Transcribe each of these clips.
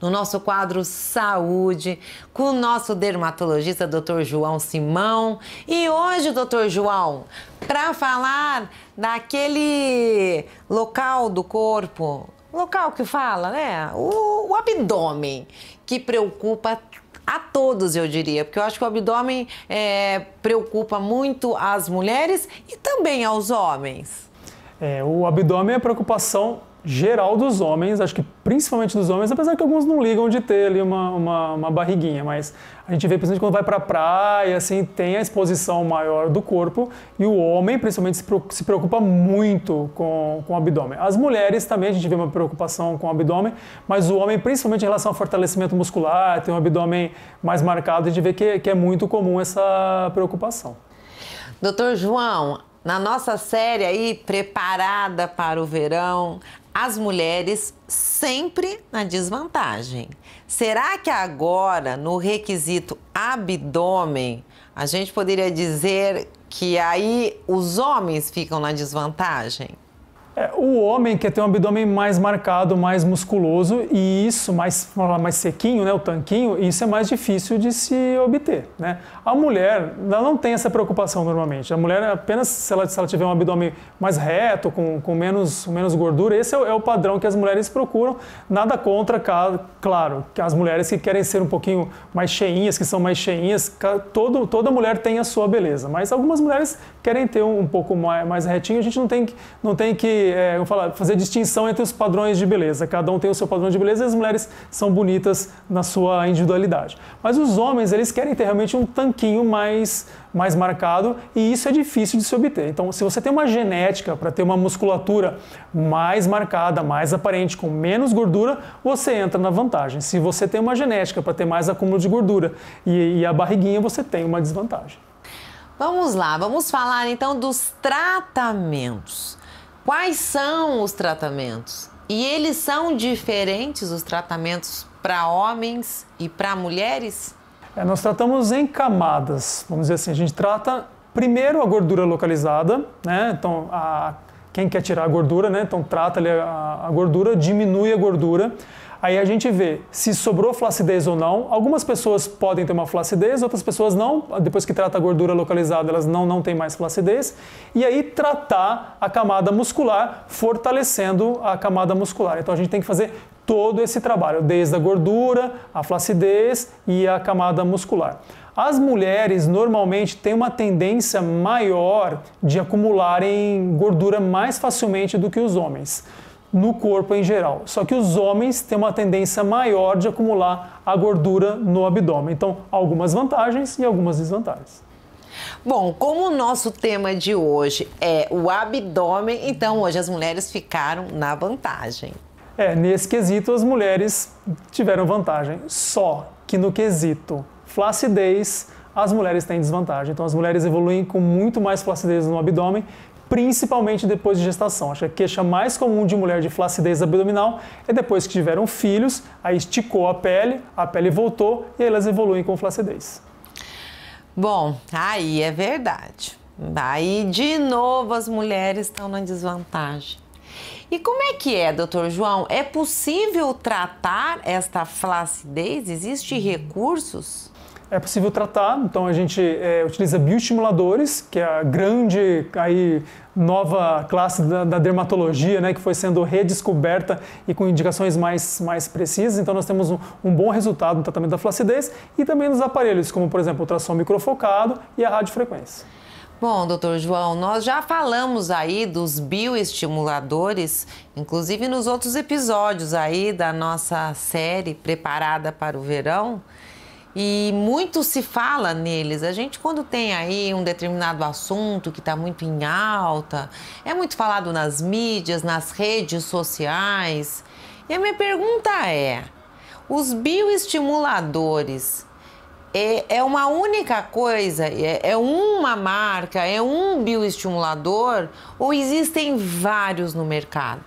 no nosso quadro Saúde, com o nosso dermatologista Dr. João Simão. E hoje, Dr. João, para falar daquele local do corpo, local que fala, né? O, o abdômen, que preocupa a todos, eu diria, porque eu acho que o abdômen é, preocupa muito as mulheres e também aos homens. É, o abdômen é preocupação geral dos homens, acho que principalmente dos homens, apesar que alguns não ligam de ter ali uma, uma, uma barriguinha, mas a gente vê principalmente quando vai para a praia, assim, tem a exposição maior do corpo e o homem principalmente se preocupa muito com, com o abdômen. As mulheres também a gente vê uma preocupação com o abdômen, mas o homem principalmente em relação ao fortalecimento muscular, tem um abdômen mais marcado, a gente vê que, que é muito comum essa preocupação. Doutor João, na nossa série aí preparada para o verão, as mulheres sempre na desvantagem. Será que agora, no requisito abdômen, a gente poderia dizer que aí os homens ficam na desvantagem? É, o homem quer ter um abdômen mais marcado, mais musculoso e isso mais, mais sequinho, né, o tanquinho, isso é mais difícil de se obter. Né? A mulher ela não tem essa preocupação normalmente. A mulher apenas se ela, se ela tiver um abdômen mais reto, com, com menos, menos gordura, esse é o, é o padrão que as mulheres procuram. Nada contra, claro, que as mulheres que querem ser um pouquinho mais cheinhas, que são mais cheinhas, todo, toda mulher tem a sua beleza. Mas algumas mulheres querem ter um, um pouco mais, mais retinho, a gente não tem, não tem que é, falar, fazer distinção entre os padrões de beleza. Cada um tem o seu padrão de beleza e as mulheres são bonitas na sua individualidade. Mas os homens, eles querem ter realmente um tanquinho mais, mais marcado e isso é difícil de se obter. Então, se você tem uma genética para ter uma musculatura mais marcada, mais aparente, com menos gordura, você entra na vantagem. Se você tem uma genética para ter mais acúmulo de gordura e, e a barriguinha, você tem uma desvantagem. Vamos lá, vamos falar então dos tratamentos. Quais são os tratamentos? E eles são diferentes os tratamentos para homens e para mulheres? É, nós tratamos em camadas, vamos dizer assim. A gente trata primeiro a gordura localizada, né? Então, a, quem quer tirar a gordura, né? Então, trata a, a gordura, diminui a gordura. Aí a gente vê se sobrou flacidez ou não. Algumas pessoas podem ter uma flacidez, outras pessoas não. Depois que trata a gordura localizada, elas não, não têm mais flacidez. E aí tratar a camada muscular, fortalecendo a camada muscular. Então a gente tem que fazer todo esse trabalho, desde a gordura, a flacidez e a camada muscular. As mulheres normalmente têm uma tendência maior de acumularem gordura mais facilmente do que os homens no corpo em geral. Só que os homens têm uma tendência maior de acumular a gordura no abdômen. Então, algumas vantagens e algumas desvantagens. Bom, como o nosso tema de hoje é o abdômen, então hoje as mulheres ficaram na vantagem. É, nesse quesito as mulheres tiveram vantagem. Só que no quesito flacidez, as mulheres têm desvantagem. Então as mulheres evoluem com muito mais flacidez no abdômen principalmente depois de gestação. Acho que a queixa mais comum de mulher de flacidez abdominal é depois que tiveram filhos, aí esticou a pele, a pele voltou e elas evoluem com flacidez. Bom, aí é verdade. Aí de novo as mulheres estão na desvantagem. E como é que é, doutor João? É possível tratar esta flacidez? Existem recursos? é possível tratar. Então a gente é, utiliza bioestimuladores, que é a grande aí, nova classe da, da, dermatologia, né, que foi sendo redescoberta e com indicações mais, mais precisas. Então nós temos um, um bom resultado no tratamento da flacidez e também nos aparelhos, como por exemplo o ultrassom microfocado e a radiofrequência. Bom, doutor João, nós já falamos aí dos bioestimuladores, inclusive nos outros episódios aí da nossa série preparada para o verão e muito se fala neles. A gente, quando tem aí um determinado assunto que está muito em alta, é muito falado nas mídias, nas redes sociais. E a minha pergunta é: os bioestimuladores é, é uma única coisa, é, é uma marca, é um bioestimulador ou existem vários no mercado?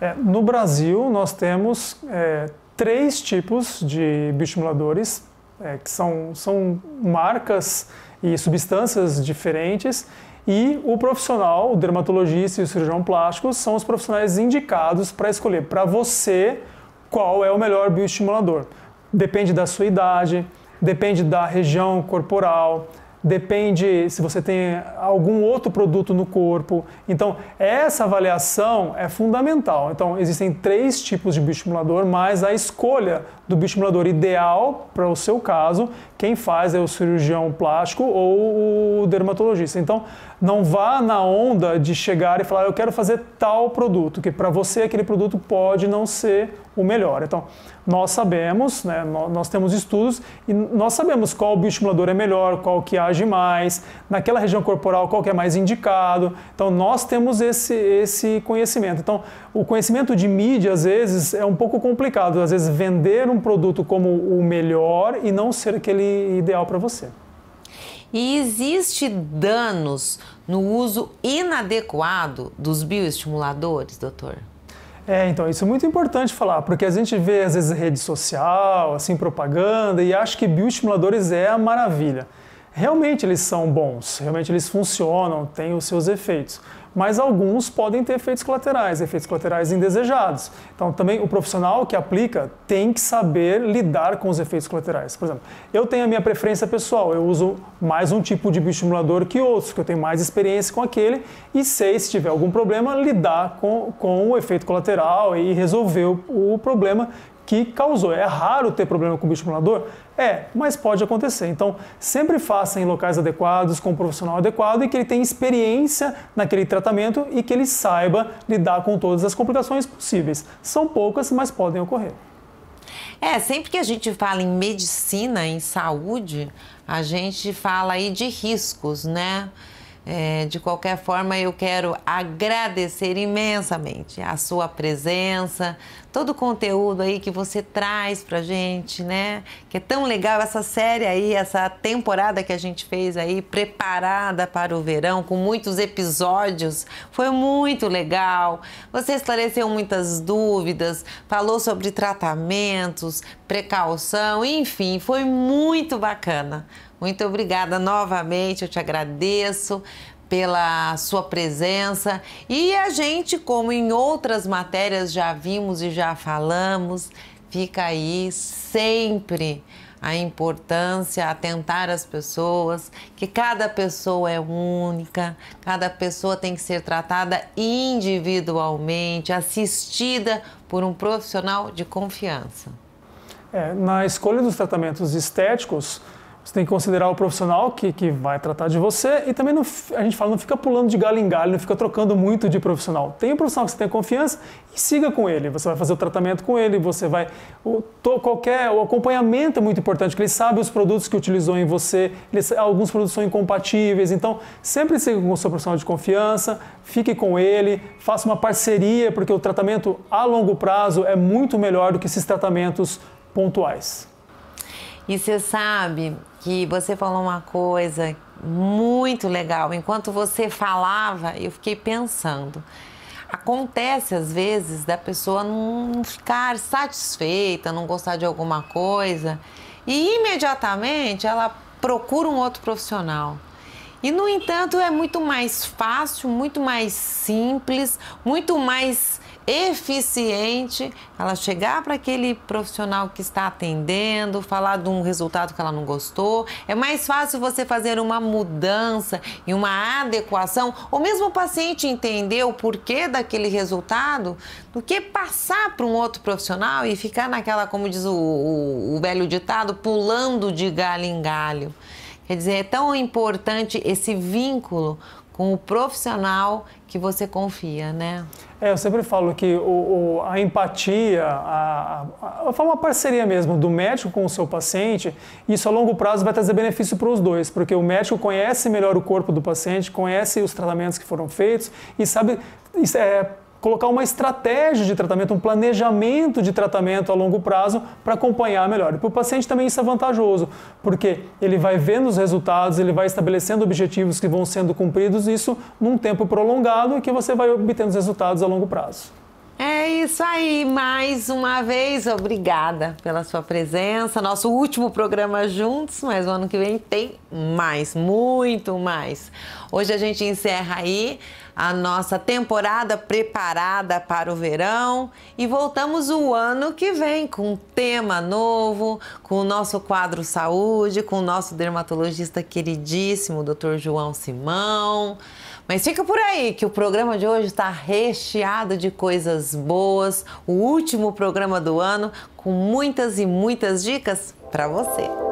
É, no Brasil, nós temos é, três tipos de bioestimuladores é, que são, são marcas e substâncias diferentes. E o profissional, o dermatologista e o cirurgião plástico são os profissionais indicados para escolher para você qual é o melhor bioestimulador. Depende da sua idade, depende da região corporal, depende se você tem algum outro produto no corpo. Então, essa avaliação é fundamental. Então, existem três tipos de bioestimulador, mas a escolha do bioestimulador ideal para o seu caso, quem faz é o cirurgião plástico ou o dermatologista. Então, não vá na onda de chegar e falar, eu quero fazer tal produto, que para você aquele produto pode não ser o melhor. Então, nós sabemos, né, nós, temos estudos e nós sabemos qual bioestimulador é melhor, qual que age mais, naquela região corporal qual que é mais indicado. Então, nós temos esse, esse conhecimento. Então, o conhecimento de mídia, às vezes, é um pouco complicado. Às vezes, vender um produto como o melhor e não ser aquele ideal para você. E existe danos no uso inadequado dos bioestimuladores, doutor? É, então, isso é muito importante falar, porque a gente vê às vezes rede social, assim, propaganda e acha que bioestimuladores é a maravilha. Realmente eles são bons, realmente eles funcionam, têm os seus efeitos mas alguns podem ter efeitos colaterais, efeitos colaterais indesejados. Então, também o profissional que aplica tem que saber lidar com os efeitos colaterais. Por exemplo, eu tenho a minha preferência pessoal, eu uso mais um tipo de bioestimulador que outros, porque eu tenho mais experiência com aquele e sei, se tiver algum problema, lidar com, com o efeito colateral e resolver o, o problema que causou. É raro ter problema com o bicho estimulador? É, mas pode acontecer. Então, sempre faça em locais adequados, com um profissional adequado e que ele tenha experiência naquele tratamento e que ele saiba lidar com todas as complicações possíveis. São poucas, mas podem ocorrer. É, sempre que a gente fala em medicina, em saúde, a gente fala aí de riscos, né? É, de qualquer forma, eu quero agradecer imensamente a sua presença, todo o conteúdo aí que você traz pra gente, né? Que é tão legal essa série aí, essa temporada que a gente fez aí, preparada para o verão, com muitos episódios. Foi muito legal. Você esclareceu muitas dúvidas, falou sobre tratamentos, precaução, enfim, foi muito bacana. Muito obrigada novamente, eu te agradeço pela sua presença. E a gente, como em outras matérias já vimos e já falamos, fica aí sempre a importância, atentar as pessoas, que cada pessoa é única, cada pessoa tem que ser tratada individualmente, assistida por um profissional de confiança. É, na escolha dos tratamentos estéticos, você tem que considerar o profissional que, que vai tratar de você e também não, a gente fala, não fica pulando de galho em galho, não fica trocando muito de profissional. Tem um profissional que você tem confiança e siga com ele. Você vai fazer o tratamento com ele, você vai. O, to, qualquer, o acompanhamento é muito importante, porque ele sabe os produtos que utilizou em você, ele, alguns produtos são incompatíveis. Então, sempre siga com o seu profissional de confiança, fique com ele, faça uma parceria, porque o tratamento a longo prazo é muito melhor do que esses tratamentos pontuais. E você sabe que você falou uma coisa muito legal. Enquanto você falava, eu fiquei pensando. Acontece às vezes da pessoa não ficar satisfeita, não gostar de alguma coisa e imediatamente ela procura um outro profissional. E, no entanto, é muito mais fácil, muito mais simples, muito mais eficiente ela chegar para aquele profissional que está atendendo, falar de um resultado que ela não gostou. É mais fácil você fazer uma mudança e uma adequação, ou mesmo o paciente entender o porquê daquele resultado, do que passar para um outro profissional e ficar naquela, como diz o, o, o velho ditado, pulando de galho em galho. Quer dizer, é tão importante esse vínculo com o profissional que você confia, né? É, eu sempre falo que o, o, a empatia, a, a, a, uma parceria mesmo do médico com o seu paciente, isso a longo prazo vai trazer benefício para os dois, porque o médico conhece melhor o corpo do paciente, conhece os tratamentos que foram feitos e sabe é, colocar uma estratégia de tratamento, um planejamento de tratamento a longo prazo para acompanhar melhor. E para o paciente também isso é vantajoso, porque ele vai vendo os resultados, ele vai estabelecendo objetivos que vão sendo cumpridos, isso num tempo prolongado e que você vai obtendo os resultados a longo prazo. É isso aí, mais uma vez, obrigada pela sua presença. Nosso último programa juntos, mas o ano que vem tem mais, muito mais. Hoje a gente encerra aí a nossa temporada preparada para o verão e voltamos o ano que vem com um tema novo, com o nosso quadro saúde, com o nosso dermatologista queridíssimo, Dr. João Simão. Mas fica por aí que o programa de hoje está recheado de coisas boas, o último programa do ano com muitas e muitas dicas para você.